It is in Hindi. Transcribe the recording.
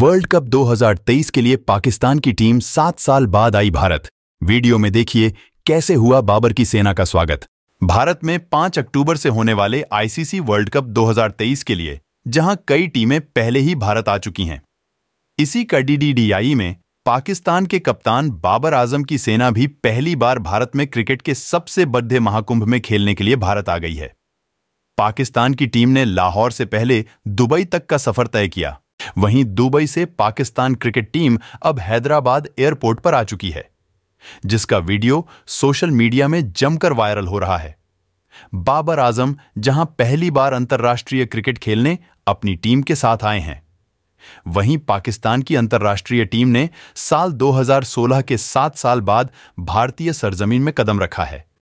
वर्ल्ड कप 2023 के लिए पाकिस्तान की टीम सात साल बाद आई भारत वीडियो में देखिए कैसे हुआ बाबर की सेना का स्वागत भारत में 5 अक्टूबर से होने वाले आईसीसी वर्ल्ड कप 2023 के लिए जहां कई टीमें पहले ही भारत आ चुकी हैं इसी कडीडीडीआई में पाकिस्तान के कप्तान बाबर आजम की सेना भी पहली बार भारत में क्रिकेट के सबसे बड़े महाकुंभ में खेलने के लिए भारत आ गई है पाकिस्तान की टीम ने लाहौर से पहले दुबई तक का सफर तय किया वहीं दुबई से पाकिस्तान क्रिकेट टीम अब हैदराबाद एयरपोर्ट पर आ चुकी है जिसका वीडियो सोशल मीडिया में जमकर वायरल हो रहा है बाबर आजम जहां पहली बार अंतर्राष्ट्रीय क्रिकेट खेलने अपनी टीम के साथ आए हैं वहीं पाकिस्तान की अंतर्राष्ट्रीय टीम ने साल 2016 के सात साल बाद भारतीय सरजमीन में कदम रखा है